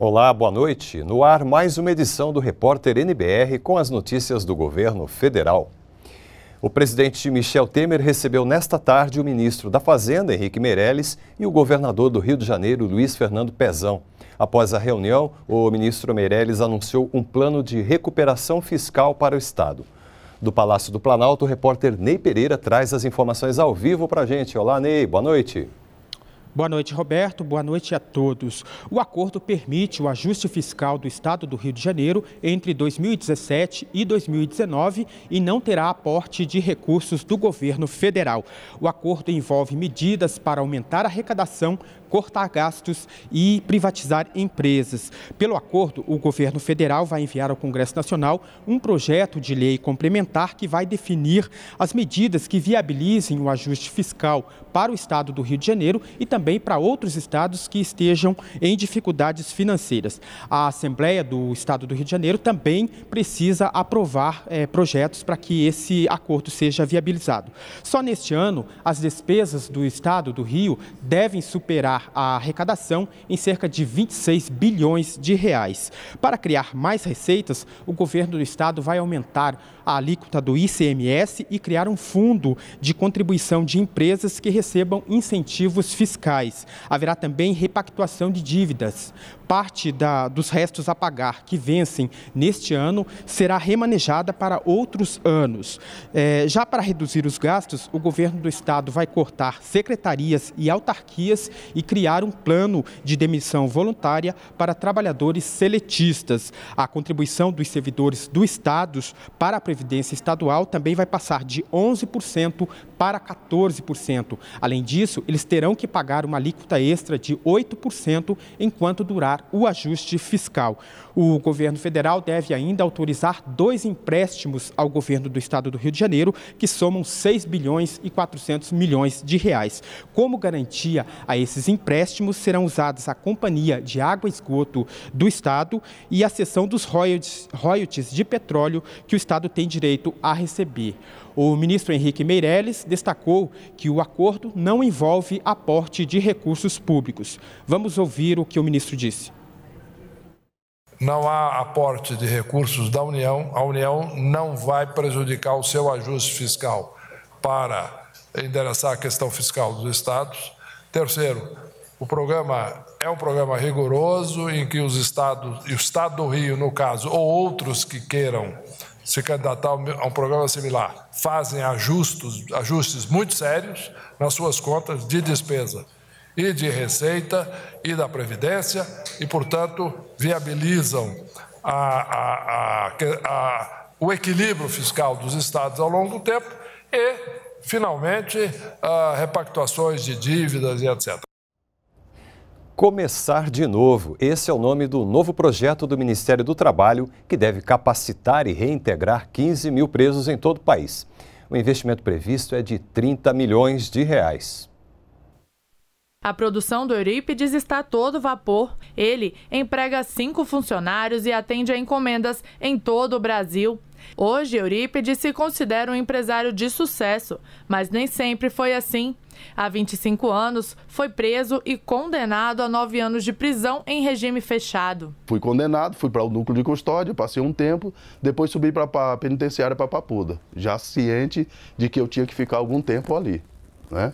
Olá, boa noite. No ar, mais uma edição do Repórter NBR com as notícias do governo federal. O presidente Michel Temer recebeu nesta tarde o ministro da Fazenda, Henrique Meirelles, e o governador do Rio de Janeiro, Luiz Fernando Pezão. Após a reunião, o ministro Meirelles anunciou um plano de recuperação fiscal para o Estado. Do Palácio do Planalto, o repórter Ney Pereira traz as informações ao vivo para a gente. Olá, Ney, boa noite. Boa noite, Roberto. Boa noite a todos. O acordo permite o ajuste fiscal do Estado do Rio de Janeiro entre 2017 e 2019 e não terá aporte de recursos do governo federal. O acordo envolve medidas para aumentar a arrecadação, cortar gastos e privatizar empresas. Pelo acordo, o governo federal vai enviar ao Congresso Nacional um projeto de lei complementar que vai definir as medidas que viabilizem o ajuste fiscal para o estado do Rio de Janeiro e também para outros estados que estejam em dificuldades financeiras. A Assembleia do Estado do Rio de Janeiro também precisa aprovar é, projetos para que esse acordo seja viabilizado. Só neste ano, as despesas do estado do Rio devem superar aumentar a arrecadação em cerca de 26 bilhões de reais. Para criar mais receitas, o governo do estado vai aumentar a alíquota do ICMS e criar um fundo de contribuição de empresas que recebam incentivos fiscais. Haverá também repactuação de dívidas. Parte da, dos restos a pagar que vencem neste ano será remanejada para outros anos. É, já para reduzir os gastos, o governo do estado vai cortar secretarias e autarquias e criar um plano de demissão voluntária para trabalhadores seletistas. A contribuição dos servidores do Estado para a Previdência Estadual também vai passar de 11% para 14%. Além disso, eles terão que pagar uma alíquota extra de 8% enquanto durar o ajuste fiscal. O governo federal deve ainda autorizar dois empréstimos ao governo do estado do Rio de Janeiro, que somam 6 bilhões e 400 milhões de reais. Como garantia a esses empréstimos, empréstimos serão usados a Companhia de Água e Esgoto do Estado e a cessão dos royalties, royalties de petróleo que o Estado tem direito a receber. O ministro Henrique Meirelles destacou que o acordo não envolve aporte de recursos públicos. Vamos ouvir o que o ministro disse. Não há aporte de recursos da União, a União não vai prejudicar o seu ajuste fiscal para endereçar a questão fiscal dos estados. Terceiro, o programa é um programa rigoroso em que os estados, o estado do Rio, no caso, ou outros que queiram se candidatar a um programa similar, fazem ajustes muito sérios nas suas contas de despesa e de receita e da Previdência e, portanto, viabilizam a, a, a, o equilíbrio fiscal dos estados ao longo do tempo e, finalmente, ah, repactuações de dívidas e etc. Começar de Novo. Esse é o nome do novo projeto do Ministério do Trabalho, que deve capacitar e reintegrar 15 mil presos em todo o país. O investimento previsto é de 30 milhões de reais. A produção do Eurípides está todo vapor. Ele emprega cinco funcionários e atende a encomendas em todo o Brasil. Hoje, Eurípides se considera um empresário de sucesso, mas nem sempre foi assim. Há 25 anos, foi preso e condenado a nove anos de prisão em regime fechado. Fui condenado, fui para o núcleo de custódia, passei um tempo, depois subi para a penitenciária para Papuda, já ciente de que eu tinha que ficar algum tempo ali. Né?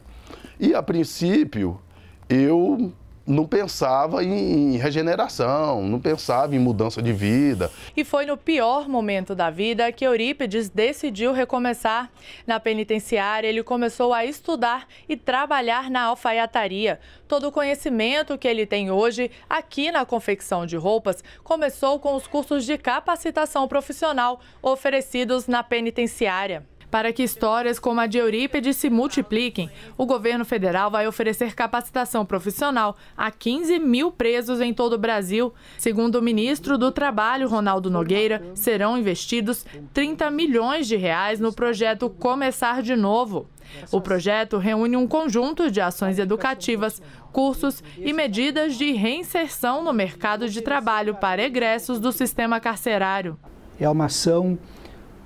E a princípio, eu não pensava em regeneração, não pensava em mudança de vida. E foi no pior momento da vida que Eurípides decidiu recomeçar. Na penitenciária, ele começou a estudar e trabalhar na alfaiataria. Todo o conhecimento que ele tem hoje aqui na confecção de roupas começou com os cursos de capacitação profissional oferecidos na penitenciária. Para que histórias como a de Eurípedes se multipliquem, o governo federal vai oferecer capacitação profissional a 15 mil presos em todo o Brasil. Segundo o ministro do Trabalho, Ronaldo Nogueira, serão investidos 30 milhões de reais no projeto Começar de Novo. O projeto reúne um conjunto de ações educativas, cursos e medidas de reinserção no mercado de trabalho para egressos do sistema carcerário. É uma ação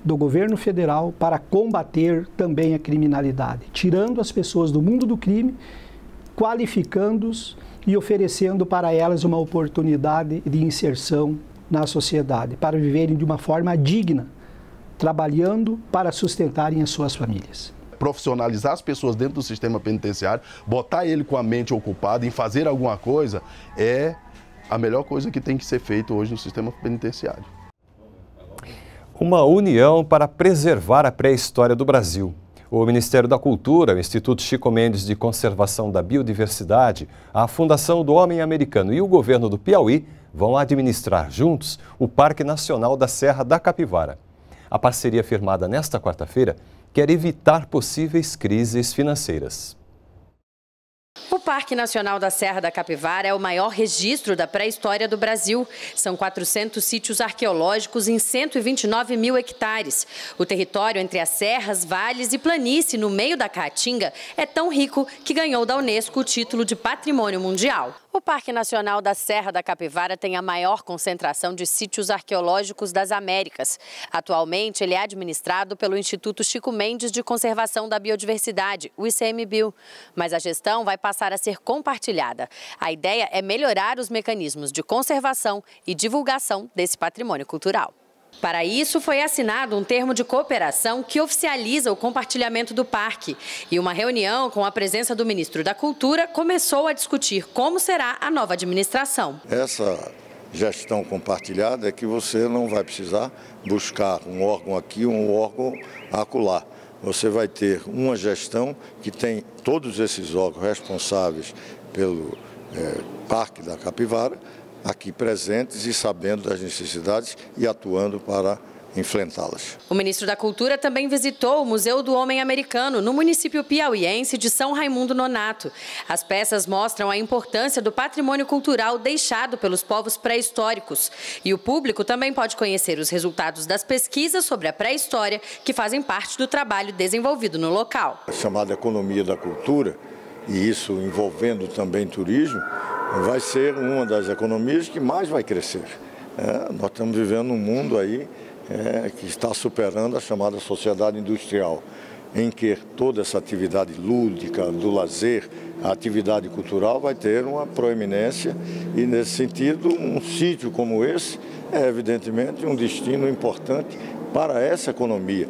do governo federal para combater também a criminalidade, tirando as pessoas do mundo do crime, qualificando-os e oferecendo para elas uma oportunidade de inserção na sociedade, para viverem de uma forma digna, trabalhando para sustentarem as suas famílias profissionalizar as pessoas dentro do sistema penitenciário, botar ele com a mente ocupada em fazer alguma coisa, é a melhor coisa que tem que ser feito hoje no sistema penitenciário uma união para preservar a pré-história do Brasil. O Ministério da Cultura, o Instituto Chico Mendes de Conservação da Biodiversidade, a Fundação do Homem Americano e o governo do Piauí vão administrar juntos o Parque Nacional da Serra da Capivara. A parceria firmada nesta quarta-feira quer evitar possíveis crises financeiras. Parque Nacional da Serra da Capivara é o maior registro da pré-história do Brasil. São 400 sítios arqueológicos em 129 mil hectares. O território entre as serras, vales e planície no meio da Caatinga é tão rico que ganhou da Unesco o título de Patrimônio Mundial. O Parque Nacional da Serra da Capivara tem a maior concentração de sítios arqueológicos das Américas. Atualmente, ele é administrado pelo Instituto Chico Mendes de Conservação da Biodiversidade, o ICMBio. Mas a gestão vai passar a ser compartilhada. A ideia é melhorar os mecanismos de conservação e divulgação desse patrimônio cultural. Para isso, foi assinado um termo de cooperação que oficializa o compartilhamento do parque. E uma reunião com a presença do ministro da Cultura começou a discutir como será a nova administração. Essa gestão compartilhada é que você não vai precisar buscar um órgão aqui, um órgão acolá você vai ter uma gestão que tem todos esses órgãos responsáveis pelo é, Parque da Capivara aqui presentes e sabendo das necessidades e atuando para enfrentá-las. O ministro da Cultura também visitou o Museu do Homem Americano, no município piauiense de São Raimundo Nonato. As peças mostram a importância do patrimônio cultural deixado pelos povos pré-históricos. E o público também pode conhecer os resultados das pesquisas sobre a pré-história, que fazem parte do trabalho desenvolvido no local. A chamada economia da cultura, e isso envolvendo também turismo, vai ser uma das economias que mais vai crescer. É, nós estamos vivendo um mundo aí é, que está superando a chamada sociedade industrial, em que toda essa atividade lúdica, do lazer, a atividade cultural vai ter uma proeminência e, nesse sentido, um sítio como esse é, evidentemente, um destino importante para essa economia.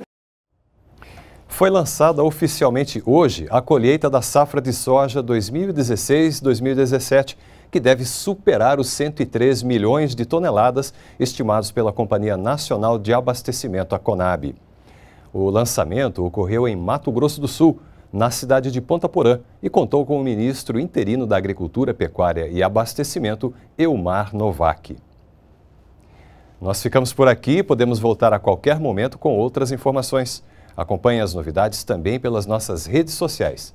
Foi lançada oficialmente hoje a colheita da safra de soja 2016-2017 que deve superar os 103 milhões de toneladas estimados pela Companhia Nacional de Abastecimento, a Conab. O lançamento ocorreu em Mato Grosso do Sul, na cidade de Ponta Porã, e contou com o ministro interino da Agricultura, Pecuária e Abastecimento, Eumar Novak. Nós ficamos por aqui e podemos voltar a qualquer momento com outras informações. Acompanhe as novidades também pelas nossas redes sociais.